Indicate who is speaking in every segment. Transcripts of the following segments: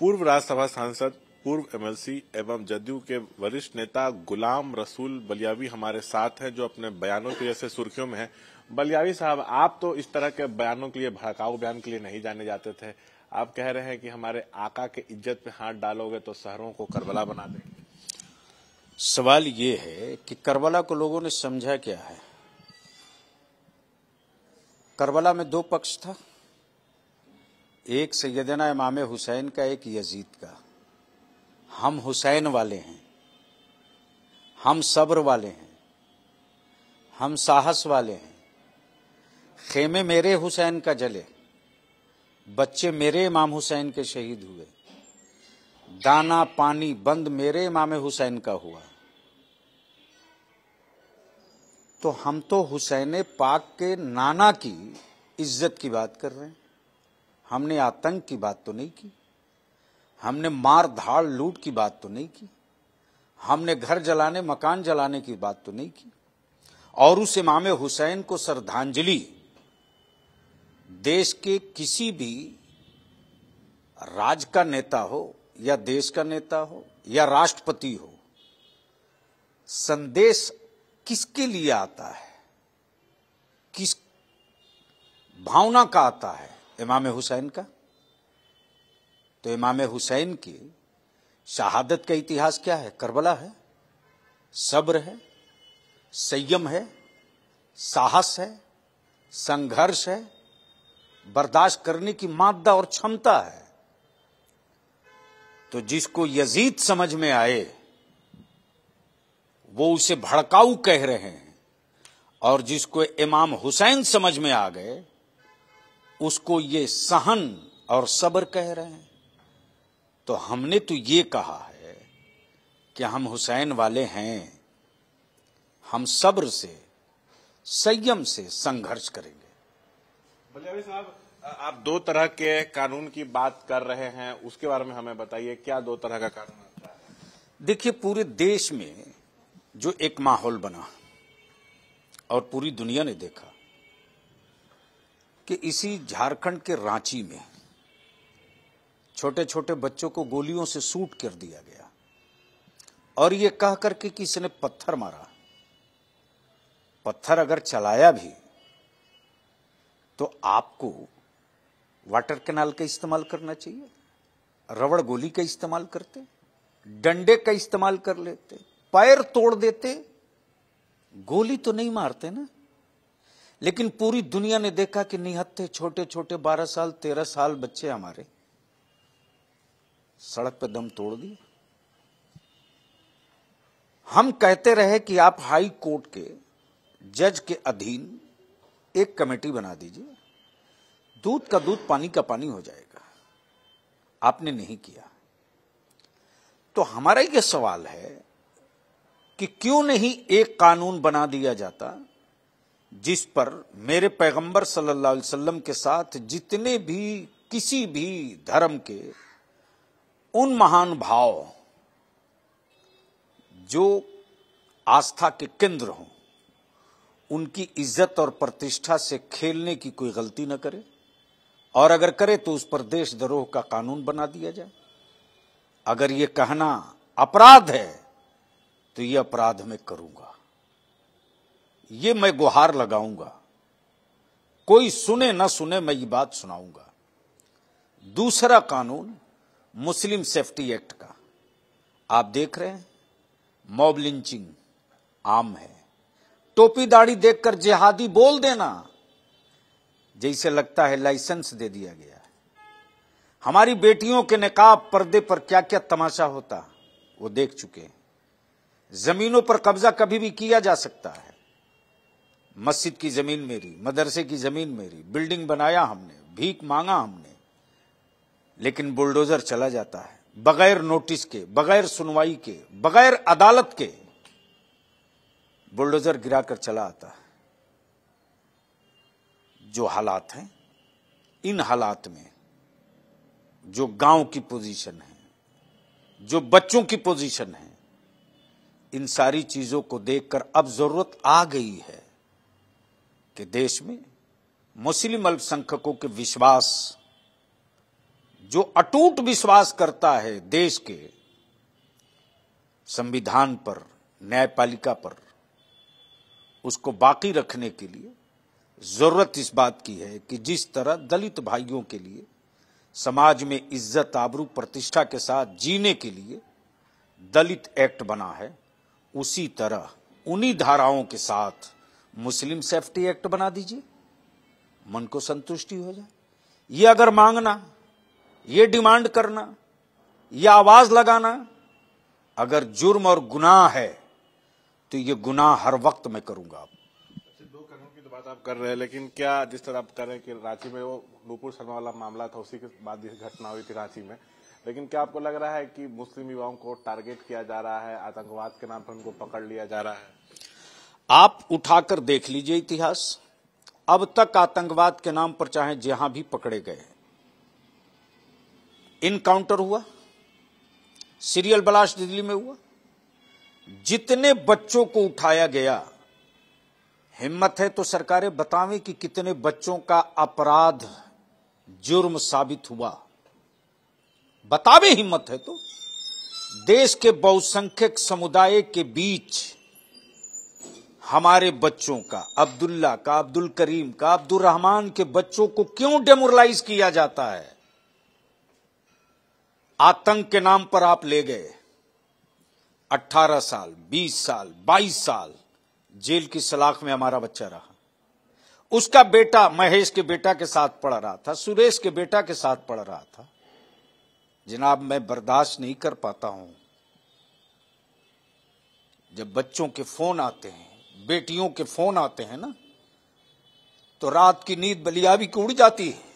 Speaker 1: पूर्व राज्यसभा सांसद पूर्व एमएलसी एवं जदयू के वरिष्ठ नेता गुलाम रसूल बलियावी हमारे साथ हैं जो अपने बयानों की जैसे सुर्खियों में हैं बलियावी साहब आप तो इस तरह के बयानों के लिए भड़काऊ बयान के लिए नहीं जाने जाते थे आप कह रहे हैं कि हमारे आका के इज्जत पे हाथ डालोगे तो शहरों को करबला बना देंगे सवाल
Speaker 2: ये है कि करबला को लोगों ने समझा क्या है करबला में दो पक्ष था एक सैदना इमाम हुसैन का एक यजीद का हम हुसैन वाले हैं हम सब्र वाले हैं हम साहस वाले हैं खेमे मेरे हुसैन का जले बच्चे मेरे इमाम हुसैन के शहीद हुए दाना पानी बंद मेरे इमाम हुसैन का हुआ तो हम तो हुसैन पाक के नाना की इज्जत की बात कर रहे हैं हमने आतंक की बात तो नहीं की हमने मार धाड़ लूट की बात तो नहीं की हमने घर जलाने मकान जलाने की बात तो नहीं की और उस इमाम हुसैन को श्रद्धांजलि देश के किसी भी राज का नेता हो या देश का नेता हो या राष्ट्रपति हो संदेश किसके लिए आता है किस भावना का आता है इमाम हुसैन का तो इमाम हुसैन की शहादत का इतिहास क्या है करबला है सब्र है संयम है साहस है संघर्ष है बर्दाश्त करने की मादा और क्षमता है तो जिसको यजीद समझ में आए वो उसे भड़काऊ कह रहे हैं और जिसको इमाम हुसैन समझ में आ गए उसको ये सहन और सब्र कह रहे हैं तो हमने तो ये कहा है कि हम हुसैन वाले हैं हम सब्र से संयम से संघर्ष
Speaker 1: करेंगे साहब आप दो तरह के कानून की बात कर रहे हैं उसके बारे में हमें बताइए क्या दो तरह का कानून
Speaker 2: देखिए पूरे देश में जो एक माहौल बना और पूरी दुनिया ने देखा कि इसी झारखंड के रांची में छोटे छोटे बच्चों को गोलियों से सूट कर दिया गया और ये कह करके कि इसने पत्थर मारा पत्थर अगर चलाया भी तो आपको वाटर कैनाल का इस्तेमाल करना चाहिए रबड़ गोली का इस्तेमाल करते डंडे का इस्तेमाल कर लेते पैर तोड़ देते गोली तो नहीं मारते ना लेकिन पूरी दुनिया ने देखा कि निहत्थे छोटे छोटे बारह साल तेरह साल बच्चे हमारे सड़क पर दम तोड़ दिए हम कहते रहे कि आप हाई कोर्ट के जज के अधीन एक कमेटी बना दीजिए दूध का दूध पानी का पानी हो जाएगा आपने नहीं किया तो हमारा यह सवाल है कि क्यों नहीं एक कानून बना दिया जाता जिस पर मेरे पैगंबर सल्लल्लाहु अलैहि वसल्लम के साथ जितने भी किसी भी धर्म के उन महान भाव जो आस्था के केंद्र हों उनकी इज्जत और प्रतिष्ठा से खेलने की कोई गलती न करे और अगर करे तो उस पर देश द्रोह का कानून बना दिया जाए अगर ये कहना अपराध है तो ये अपराध मैं करूंगा ये मैं गुहार लगाऊंगा कोई सुने ना सुने मैं ये बात सुनाऊंगा दूसरा कानून मुस्लिम सेफ्टी एक्ट का आप देख रहे हैं मॉब लिंचिंग आम है टोपी दाढ़ी देखकर जिहादी बोल देना जैसे लगता है लाइसेंस दे दिया गया है हमारी बेटियों के निकाब पर्दे पर क्या क्या तमाशा होता वो देख चुके हैं जमीनों पर कब्जा कभी भी किया जा सकता है मस्जिद की जमीन मेरी मदरसे की जमीन मेरी बिल्डिंग बनाया हमने भीख मांगा हमने लेकिन बुलडोजर चला जाता है बगैर नोटिस के बगैर सुनवाई के बगैर अदालत के बुलडोजर गिराकर चला आता है जो हालात हैं इन हालात में जो गांव की पोजीशन है जो बच्चों की पोजीशन है इन सारी चीजों को देखकर अब जरूरत आ गई है के देश में मुस्लिम अल्पसंख्यकों के विश्वास जो अटूट विश्वास करता है देश के संविधान पर न्यायपालिका पर उसको बाकी रखने के लिए जरूरत इस बात की है कि जिस तरह दलित भाइयों के लिए समाज में इज्जत आबरू प्रतिष्ठा के साथ जीने के लिए दलित एक्ट बना है उसी तरह उन्हीं धाराओं के साथ मुस्लिम सेफ्टी एक्ट बना दीजिए मन को संतुष्टि हो जाए ये अगर मांगना ये डिमांड करना यह आवाज लगाना अगर जुर्म और गुनाह है तो ये गुनाह हर वक्त मैं करूंगा आप अच्छा,
Speaker 1: दो कदम की तो बात आप कर रहे हैं लेकिन क्या जिस तरह आप कर रहे हैं कि रांची में वो नूपुर शर्मा वाला मामला था उसी के बाद जिस घटना हुई थी रांची में लेकिन क्या आपको लग रहा है कि मुस्लिम युवाओं को टारगेट किया जा रहा है आतंकवाद के नाम पर उनको
Speaker 2: पकड़ लिया जा रहा है आप उठाकर देख लीजिए इतिहास अब तक आतंकवाद के नाम पर चाहे जहां भी पकड़े गए इनकाउंटर हुआ सीरियल ब्लास्ट दिल्ली में हुआ जितने बच्चों को उठाया गया हिम्मत है तो सरकारें बतावें कि कितने बच्चों का अपराध जुर्म साबित हुआ बतावे हिम्मत है तो देश के बहुसंख्यक समुदाय के बीच हमारे बच्चों का अब्दुल्ला का अब्दुल करीम का अब्दुल रहमान के बच्चों को क्यों डेमोरलाइज किया जाता है आतंक के नाम पर आप ले गए 18 साल 20 साल 22 साल जेल की सलाख में हमारा बच्चा रहा उसका बेटा महेश के बेटा के साथ पढ़ रहा था सुरेश के बेटा के साथ पढ़ रहा था जनाब मैं बर्दाश्त नहीं कर पाता हूं जब बच्चों के फोन आते हैं बेटियों के फोन आते हैं ना तो रात की नींद बलियाबी की उड़ जाती है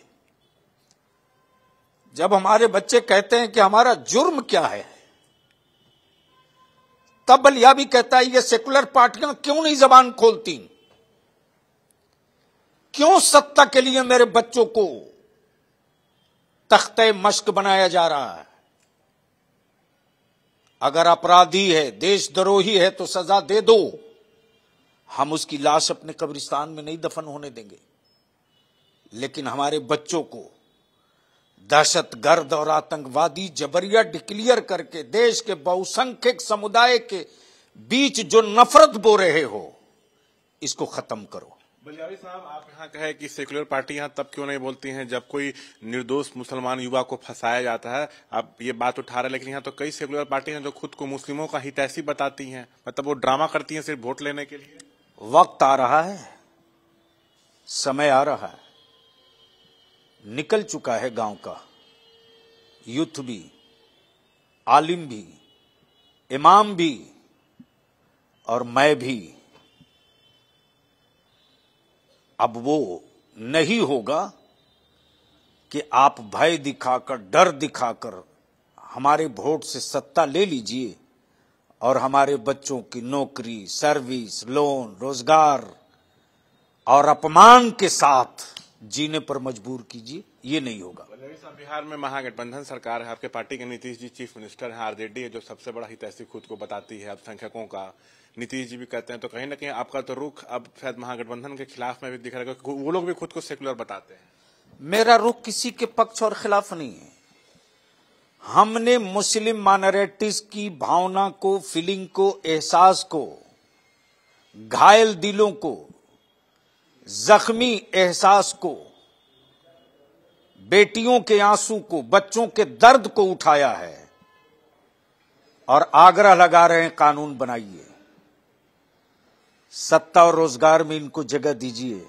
Speaker 2: जब हमारे बच्चे कहते हैं कि हमारा जुर्म क्या है तब बलियाबी कहता है ये सेकुलर पार्टियां क्यों नहीं जबान खोलती क्यों सत्ता के लिए मेरे बच्चों को तख्ते मश्क बनाया जा रहा है अगर अपराधी है देशद्रोही है तो सजा दे दो हम उसकी लाश अपने कब्रिस्तान में नहीं दफन होने देंगे लेकिन हमारे बच्चों को दहशत गर्द और आतंकवादी जबरिया डिक्लियर करके देश के बहुसंख्यक समुदाय के बीच जो नफरत बो रहे हो इसको खत्म करो
Speaker 1: बलियावी साहब आप यहाँ कहे कि सेकुलर पार्टी यहाँ तब क्यों नहीं बोलती हैं जब कोई निर्दोष मुसलमान युवा को फंसाया जाता है आप ये बात उठा रहे लेकिन यहाँ तो कई सेकुलर पार्टी हैं जो खुद को मुस्लिमों का हितैषी बताती हैं मतलब वो
Speaker 2: ड्रामा करती हैं सिर्फ वोट लेने के लिए वक्त आ रहा है समय आ रहा है निकल चुका है गांव का यूथ भी आलिम भी इमाम भी और मैं भी अब वो नहीं होगा कि आप भय दिखाकर डर दिखाकर हमारे वोट से सत्ता ले लीजिए और हमारे बच्चों की नौकरी सर्विस लोन रोजगार और अपमान के साथ जीने पर मजबूर कीजिए ये नहीं होगा
Speaker 1: बिहार में महागठबंधन सरकार है आपके पार्टी के नीतीश जी चीफ मिनिस्टर हैं आरजेडी है जो सबसे बड़ा हितैषी खुद को बताती है अल्पसंख्यकों का नीतीश जी भी कहते हैं तो कहीं ना कहीं आपका तो रुख अब शायद महागठबंधन के खिलाफ में भी दिख रहा है वो लोग भी
Speaker 2: खुद को सेकुलर बताते हैं मेरा रुख किसी के पक्ष और खिलाफ नहीं है हमने मुस्लिम माइनॉरिटीज की भावना को फीलिंग को एहसास को घायल दिलों को जख्मी एहसास को बेटियों के आंसू को बच्चों के दर्द को उठाया है और आग्रह लगा रहे हैं कानून बनाइए सत्ता और रोजगार में इनको जगह दीजिए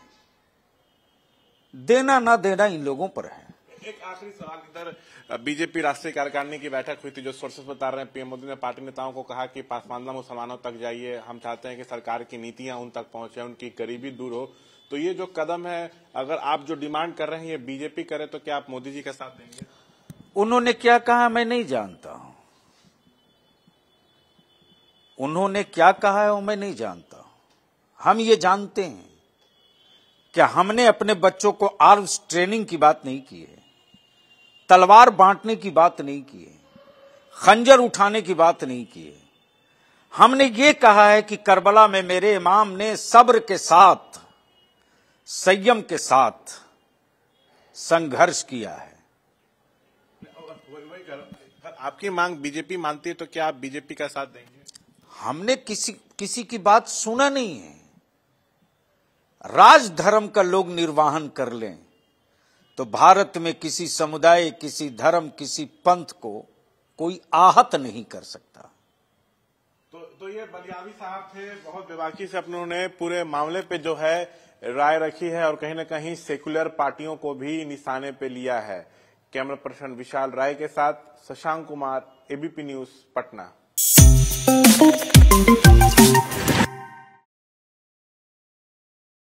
Speaker 2: देना ना देना इन लोगों पर है एक
Speaker 1: आखिरी सवाल इधर बीजेपी राष्ट्रीय कार्यकारिणी की बैठक हुई थी जो सोर्सेस बता रहे हैं पीएम मोदी ने पार्टी नेताओं को कहा कि पासमानदा मुसलमानों तक जाइए हम चाहते हैं कि सरकार की नीतियां उन तक पहुंचे उनकी गरीबी दूर हो तो ये जो कदम है अगर आप जो डिमांड कर रहे हैं ये बीजेपी करे तो क्या आप मोदी जी के साथ देंगे
Speaker 2: उन्होंने क्या कहा मैं नहीं जानता हूं उन्होंने क्या कहा है वो मैं नहीं जानता हम ये जानते हैं कि हमने अपने बच्चों को आर्म्स ट्रेनिंग की बात नहीं की है तलवार बांटने की बात नहीं की है खंजर उठाने की बात नहीं की है हमने ये कहा है कि करबला में मेरे इमाम ने सब्र के साथ संयम के साथ संघर्ष किया है
Speaker 1: आपकी मांग बीजेपी मानती है तो क्या आप बीजेपी का साथ देंगे
Speaker 2: हमने किसी किसी की बात सुना नहीं है राजधर्म का लोग निर्वाहन कर लें तो भारत में किसी समुदाय किसी धर्म किसी पंथ को कोई आहत नहीं कर सकता
Speaker 1: तो तो ये बलियावी साहब थे बहुत बेबाकी से अपने पूरे मामले पे जो है राय रखी है और कहीं ना कहीं सेकुलर पार्टियों को भी निशाने पे लिया है कैमरा पर्सन विशाल राय के साथ शशांक कुमार एबीपी न्यूज पटना